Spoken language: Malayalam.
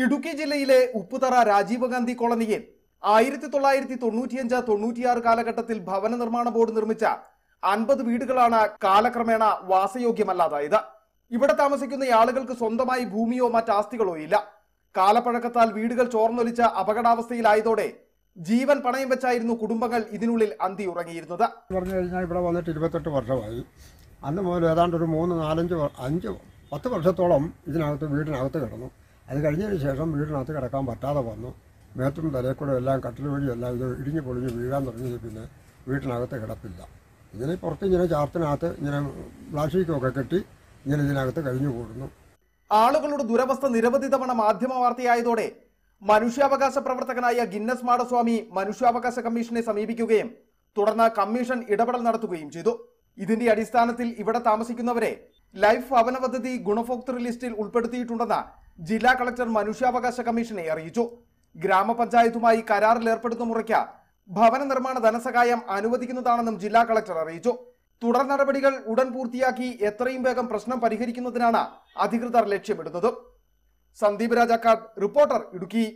ഇടുക്കി ജില്ലയിലെ ഉപ്പുതറ രാജീവ് ഗാന്ധി കോളനിയിൽ ആയിരത്തി തൊള്ളായിരത്തി തൊണ്ണൂറ്റിയഞ്ച് തൊണ്ണൂറ്റിയാറ് കാലഘട്ടത്തിൽ ഭവന നിർമ്മാണ ബോർഡ് നിർമ്മിച്ച അൻപത് വീടുകളാണ് കാലക്രമേണ വാസയോഗ്യമല്ലാതായത് ഇവിടെ താമസിക്കുന്ന ആളുകൾക്ക് സ്വന്തമായി ഭൂമിയോ മറ്റാസ്തികളോ ഇല്ല കാലപ്പഴക്കത്താൽ വീടുകൾ ചോർന്നൊലിച്ച അപകടാവസ്ഥയിലായതോടെ ജീവൻ പണയം വെച്ചായിരുന്നു കുടുംബങ്ങൾ ഇതിനുള്ളിൽ അന്തി ഉറങ്ങിയിരുന്നത് പറഞ്ഞു കഴിഞ്ഞാൽ ഇവിടെ വന്നിട്ട് ഇരുപത്തെട്ട് വർഷമായി അന്ന് മുതൽ ഏതാണ്ട് ഒരു മൂന്ന് നാലഞ്ച് അഞ്ച് പത്ത് വർഷത്തോളം ഇതിനകത്ത് വീടിനകത്ത് കിടന്നു അത് കഴിഞ്ഞതിന് ശേഷം വീടിനകത്ത് കിടക്കാൻ പറ്റാതെ വന്നു മേത്തും തലയിൽ എല്ലാം കട്ടിൽ എല്ലാം ഇത് ഇടിഞ്ഞു പൊളിഞ്ഞ് വീഴാൻ തുടങ്ങിയത് പിന്നെ വീട്ടിനകത്ത് കിടപ്പില്ല ഇങ്ങനെ പുറത്ത് ഇങ്ങനെ ചാർത്തിനകത്ത് ഇങ്ങനെ പ്ലാസ്റ്റിക്കൊക്കെ കെട്ടി ഇങ്ങനെ ഇതിനകത്ത് കഴിഞ്ഞു കൂടുന്നു ആളുകളുടെ ദുരവസ്ഥ നിരവധി തവണ മാധ്യമ വാർത്തയായതോടെ മനുഷ്യാവകാശ പ്രവർത്തകനായ ഗിന്നസ് മാടസ്വാമി മനുഷ്യാവകാശ കമ്മീഷനെ സമീപിക്കുകയും തുടർന്ന് കമ്മീഷൻ ഇടപെടൽ നടത്തുകയും ചെയ്തു ഇതിന്റെ അടിസ്ഥാനത്തിൽ ഇവിടെ താമസിക്കുന്നവരെ ലൈഫ് ഭവന പദ്ധതി ഗുണഭോക്തൃ ലിസ്റ്റിൽ ഉൾപ്പെടുത്തിയിട്ടുണ്ടെന്ന് ജില്ലാ കളക്ടർ മനുഷ്യാവകാശ കമ്മീഷനെ അറിയിച്ചു ഗ്രാമപഞ്ചായത്തുമായി കരാറിൽ ഏർപ്പെടുന്ന മുറയ്ക്ക് ഭവന നിർമ്മാണ ധനസഹായം അനുവദിക്കുന്നതാണെന്നും ജില്ലാ കളക്ടർ അറിയിച്ചു തുടർ നടപടികൾ ഉടൻ പൂർത്തിയാക്കി എത്രയും വേഗം പ്രശ്നം പരിഹരിക്കുന്നതിനാണ് അധികൃതർ ലക്ഷ്യമിടുന്നത് സന്ദീപ് രാജാക്കാട് റിപ്പോർട്ടർ ഇടുക്കി